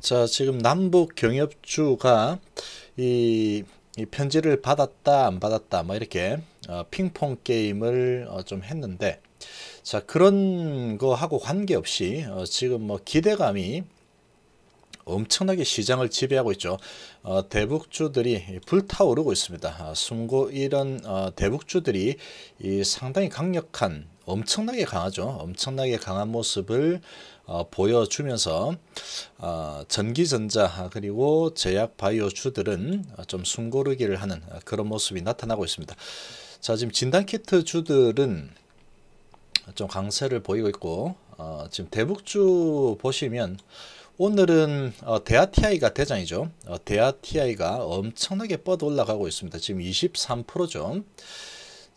자, 지금 남북 경협주가 이, 이 편지를 받았다 안 받았다 뭐 이렇게 어, 핑퐁 게임을 어, 좀 했는데 자 그런 거하고 관계없이 어, 지금 뭐 기대감이 엄청나게 시장을 지배하고 있죠. 어, 대북주들이 불타오르고 있습니다. 아, 숨고 이런 어, 대북주들이 이 상당히 강력한 엄청나게 강하죠. 엄청나게 강한 모습을 어, 보여주면서 어, 전기전자 그리고 제약 바이오주들은 어, 좀 숨고르기를 하는 어, 그런 모습이 나타나고 있습니다. 자 지금 진단키트 주들은 좀 강세를 보이고 있고 어, 지금 대북주 보시면 오늘은 어, 대아TI가 대장이죠. 어, 대아TI가 엄청나게 뻗어 올라가고 있습니다. 지금 23%죠.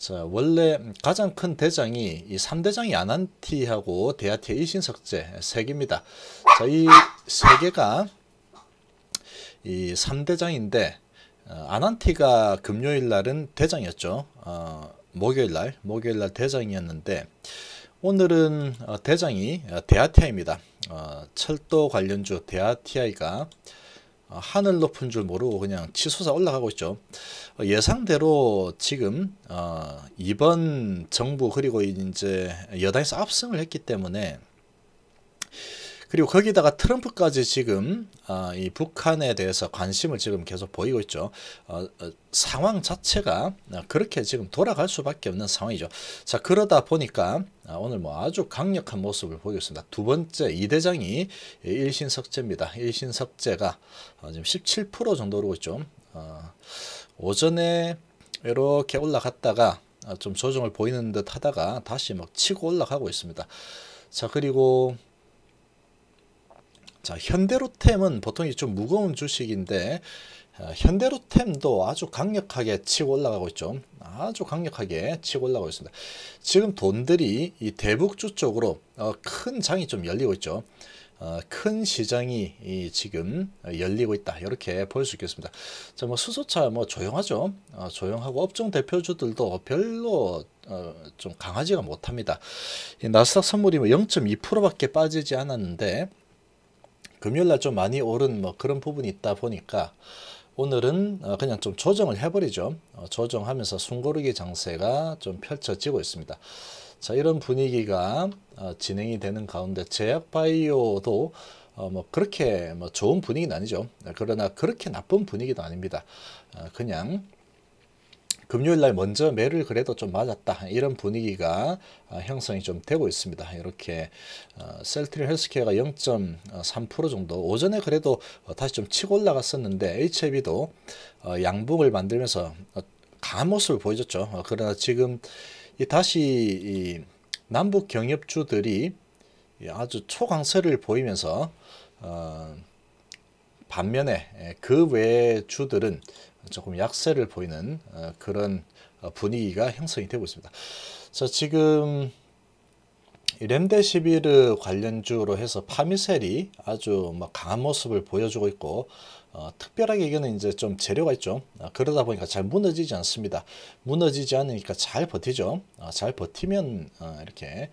자, 원래 가장 큰 대장이 이 3대장이 아난티하고 대아티의 일신석제 3개입니다. 자, 이 3개가 이 3대장인데 어, 아난티가 금요일 날은 대장이었죠. 어, 목요일 날, 목요일 날 대장이었는데 오늘은 어, 대장이 대아티아입니다. 어, 철도 관련주 대아티아이가 어, 하늘 높은 줄 모르고 그냥 치솟아 올라가고 있죠. 어, 예상대로 지금 어, 이번 정부 그리고 이제 여당에서 압승을 했기 때문에 그리고 거기다가 트럼프까지 지금 어, 이 북한에 대해서 관심을 지금 계속 보이고 있죠. 어, 어, 상황 자체가 아, 그렇게 지금 돌아갈 수밖에 없는 상황이죠. 자 그러다 보니까 아, 오늘 뭐 아주 강력한 모습을 보겠습니다. 두 번째 이 대장이 일신석재입니다. 일신석재가 어, 지금 17% 정도 오르고 있죠. 오전에 이렇게 올라갔다가 좀 조정을 보이는 듯 하다가 다시 막 치고 올라가고 있습니다. 자 그리고 자 현대로템은 보통좀 무거운 주식인데 아, 현대로템도 아주 강력하게 치고 올라가고 있죠. 아주 강력하게 치고 올라가고 있습니다. 지금 돈들이 이 대북주 쪽으로 어, 큰 장이 좀 열리고 있죠. 어, 큰 시장이 지금 열리고 있다 이렇게 볼 수 있겠습니다. 자, 뭐 수소차 뭐 조용하죠. 어, 조용하고 업종 대표주들도 별로 좀 강하지가 못합니다. 나스닥 선물이 0.2%밖에 뭐 빠지지 않았는데 금요일 날 좀 많이 오른 뭐 그런 부분이 있다 보니까 오늘은 어, 그냥 좀 조정을 해버리죠. 어, 조정하면서 숨고르기 장세가 좀 펼쳐지고 있습니다. 자 이런 분위기가 어, 진행이 되는 가운데 제약바이오도 뭐 그렇게 뭐 좋은 분위기는 아니죠. 네, 그러나 그렇게 나쁜 분위기도 아닙니다. 그냥 금요일 날 먼저 매를 그래도 좀 맞았다. 이런 분위기가 아, 형성이 좀 되고 있습니다. 이렇게 어, 셀트리 헬스케어가 0.3% 정도 오전에 그래도 어, 다시 좀 치고 올라갔었는데 HIV도 어, 양봉을 만들면서 감모습을 보여줬죠. 그러나 지금 다시 남북 경협주들이 아주 초강세를 보이면서 반면에 예, 그외 주들은 조금 약세를 보이는 어, 그런 어, 분위기가 형성이 되고 있습니다. 자, 지금 램데시비르 관련주로 해서 파미셀이 아주 막 강한 모습을 보여주고 있고 어, 특별하게 이거는 이제 좀 재료가 있죠. 어, 그러다 보니까 잘 무너지지 않습니다. 무너지지 않으니까 잘 버티죠. 어, 잘 버티면 어, 이렇게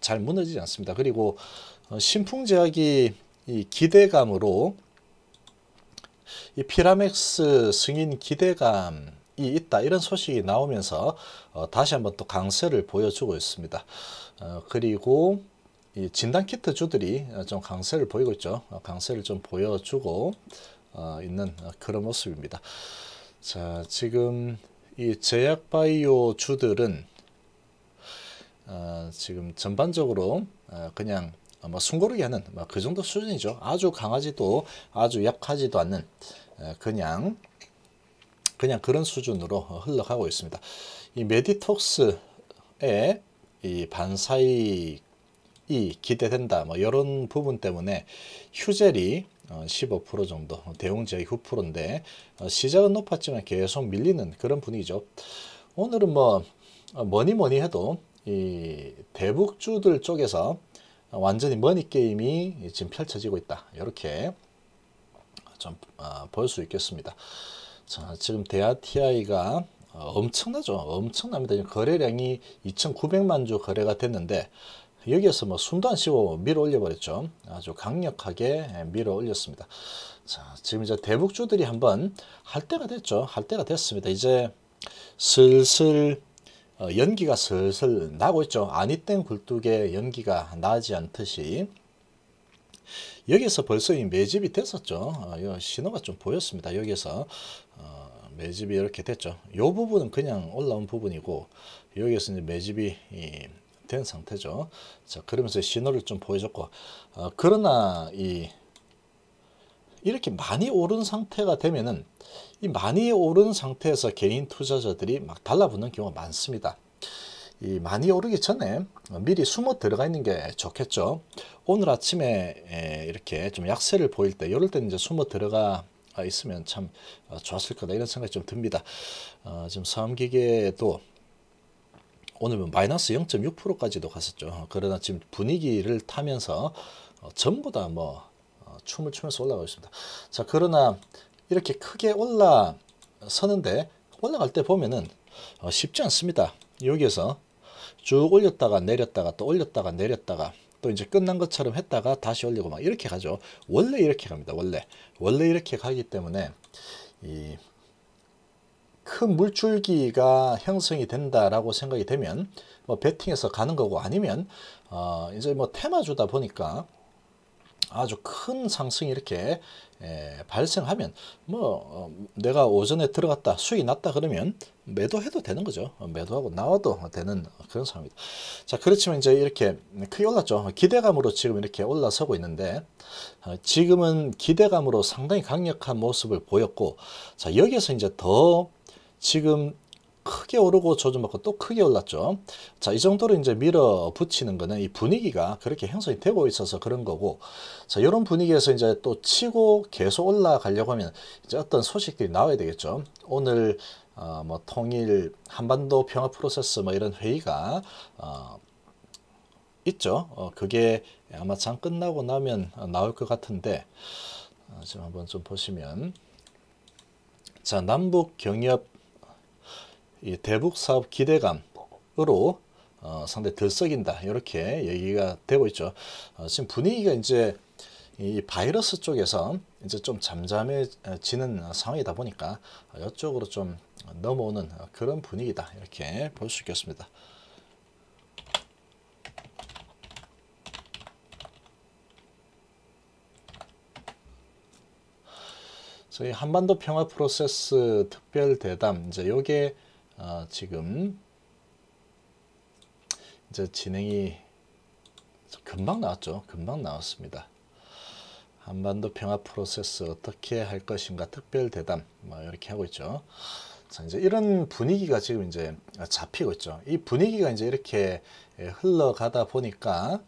잘 무너지지 않습니다. 그리고 신풍제약이 이 기대감으로 이 피라맥스 승인 기대감이 있다 이런 소식이 나오면서 어, 다시 한번 또 강세를 보여주고 있습니다. 어, 그리고 이 진단 키트주들이 좀 강세를 보이고 있죠. 어, 강세를 좀 보여주고 어, 있는 어, 그런 모습입니다. 자, 지금 이 제약 바이오 주들은 어, 지금 전반적으로 어, 그냥 뭐 숨고르게 하는 뭐그 정도 수준이죠. 아주 강하지도 아주 약하지도 않는 그냥 그냥 그런 수준으로 흘러가고 있습니다. 이 메디톡스의 이 반사이 이 기대된다 뭐 이런 부분 때문에 휴젤이 15% 어, 정도 뭐 대형 지역이 9%인데 어, 시작은 높았지만 계속 밀리는 그런 분위기죠. 오늘은 뭐 어, 뭐니 뭐니 해도 이 대북주들 쪽에서 완전히 머니 게임이 지금 펼쳐지고 있다. 이렇게 좀볼수 아, 있겠습니다. 자, 지금 대아TI가 어, 엄청나죠. 엄청납니다. 거래량이 2,900만 주 거래가 됐는데 여기에서 뭐 숨도 안 쉬고 밀어 올려버렸죠. 아주 강력하게 예, 밀어 올렸습니다. 자, 지금 이제 대북주들이 한번 할 때가 됐죠. 할 때가 됐습니다. 이제 슬슬 어, 연기가 슬슬 나고 있죠. 아니땐 굴뚝에 연기가 나지 않듯이 여기서 벌써 이 매집이 됐었죠. 아, 이 신호가 좀 보였습니다. 여기서 어, 매집이 이렇게 됐죠. 이 부분은 그냥 올라온 부분이고 여기서 이제 매집이 된 상태죠. 자 그러면서 신호를 좀 보여줬고 어, 그러나 이 이렇게 많이 오른 상태가 되면은 이 많이 오른 상태에서 개인 투자자들이 막 달라붙는 경우가 많습니다. 많이 오르기 전에 미리 숨어 들어가 있는 게 좋겠죠. 오늘 아침에 이렇게 좀 약세를 보일 때 이럴 때 이제 숨어 들어가 있으면 참 어, 좋았을 거다 이런 생각이 좀 듭니다. 어, 지금 사암기계도 오늘은 뭐 마이너스 0.6%까지도 갔었죠. 그러나 지금 분위기를 타면서 어, 전부 다뭐 춤을 추면서 올라가고 있습니다. 자 그러나 이렇게 크게 올라서는데 올라갈 때 보면은 쉽지 않습니다. 여기에서 쭉 올렸다가 내렸다가 또 올렸다가 내렸다가 또 이제 끝난 것처럼 했다가 다시 올리고 막 이렇게 가죠. 원래 이렇게 갑니다. 원래. 원래 이렇게 가기 때문에 이 큰 물줄기가 형성이 된다라고 생각이 되면 뭐 베팅해서 가는 거고 아니면 어 이제 뭐 테마 주다 보니까 아주 큰 상승이 이렇게 에, 예, 발생하면 뭐 어, 내가 오전에 들어갔다 수익 났다 그러면 매도해도 되는 거죠 어, 매도하고 나와도 되는 그런 상황입니다 자 그렇지만 이제 이렇게 크게 올랐죠 기대감으로 지금 이렇게 올라서고 있는데 어, 지금은 기대감으로 상당히 강력한 모습을 보였고 자 여기에서 이제 더 지금 크게 오르고 조정받고 또 크게 올랐죠. 자, 이 정도로 이제 밀어붙이는 거는 이 분위기가 그렇게 형성이 되고 있어서 그런 거고, 자, 이런 분위기에서 이제 또 치고 계속 올라가려고 하면 이제 어떤 소식들이 나와야 되겠죠. 오늘 어, 뭐 통일 한반도 평화 프로세스 뭐 이런 회의가 어, 있죠. 어, 그게 아마 장 끝나고 나면 나올 것 같은데 어, 지금 한번 좀 보시면 자 남북 경협 이 대북 사업 기대감으로 어, 상당히 들썩인다 이렇게 얘기가 되고 있죠. 어, 지금 분위기가 이제 이 바이러스 쪽에서 이제 좀 잠잠해지는 상황이다 보니까 이쪽으로 좀 넘어오는 그런 분위기다 이렇게 볼 수 있겠습니다. 저희 한반도 평화 프로세스 특별 대담 이제 요게 아, 지금 이제 진행이 금방 나왔죠. 금방 나왔습니다. 한반도 평화 프로세스 어떻게 할 것인가 특별 대담 뭐 이렇게 하고 있죠. 자 이제 이런 분위기가 지금 이제 잡히고 있죠. 이 분위기가 이제 이렇게 예, 흘러가다 보니까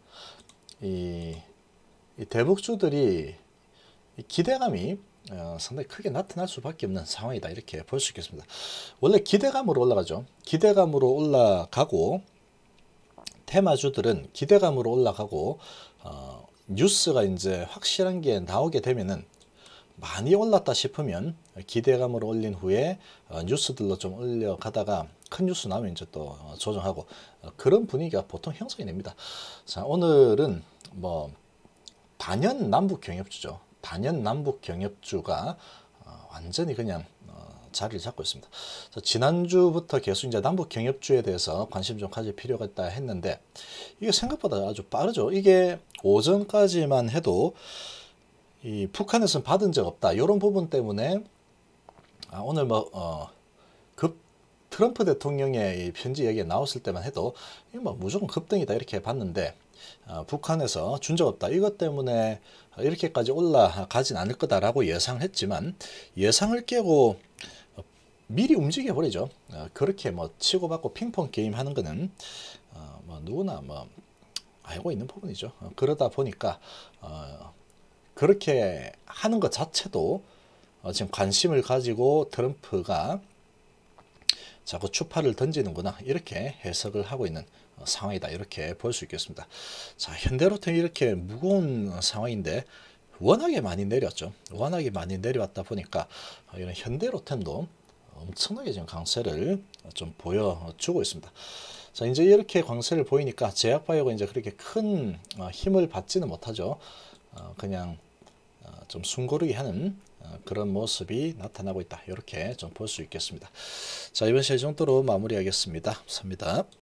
이, 이 대북주들이 기대감이 어, 상당히 크게 나타날 수밖에 없는 상황이다 이렇게 볼 수 있겠습니다. 원래 기대감으로 올라가죠. 기대감으로 올라가고 테마주들은 기대감으로 올라가고 어, 뉴스가 이제 확실한 게 나오게 되면은 많이 올랐다 싶으면 기대감으로 올린 후에 어, 뉴스들로 좀 올려가다가 큰 뉴스 나오면 이제 또 어, 조정하고 어, 그런 분위기가 보통 형성이 됩니다. 자 오늘은 뭐 단연 남북 경협주죠. 단연 남북 경협주가 어, 완전히 그냥 어, 자리를 잡고 있습니다. 지난주부터 계속 이제 남북 경협주에 대해서 관심 좀 가질 필요가 있다 했는데 이게 생각보다 아주 빠르죠. 이게 오전까지만 해도 이 북한에서는 받은 적 없다. 이런 부분 때문에 아, 오늘 뭐 어, 급 트럼프 대통령의 편지 얘기에 나왔을 때만 해도 이뭐 무조건 급등이다 이렇게 봤는데 어, 북한에서 준 적 없다. 이것 때문에 이렇게까지 올라가진 않을 거다라고 예상 했지만 예상을 깨고 미리 움직여 버리죠. 어, 그렇게 뭐 치고받고 핑퐁 게임 하는 거는 어, 뭐 누구나 뭐 알고 있는 부분이죠. 그러다 보니까 그렇게 하는 것 자체도 지금 관심을 가지고 트럼프가 자꾸 추파를 던지는구나 이렇게 해석을 하고 있는 상황이다 이렇게 볼 수 있겠습니다. 자현대로텐이 이렇게 무거운 상황인데 워낙에 많이 내렸죠. 워낙에 많이 내려왔다 보니까 이런 현대로텐도 엄청나게 지금 강세를 좀 보여주고 있습니다. 자 이제 이렇게 강세를 보이니까 제약바이오가 이제 그렇게 큰 어, 힘을 받지는 못하죠. 어, 그냥 어, 좀 숨고르게 하는 어, 그런 모습이 나타나고 있다. 이렇게 좀 볼 수 있겠습니다. 자 이번 시의 정도로 마무리하겠습니다. 감사합니다.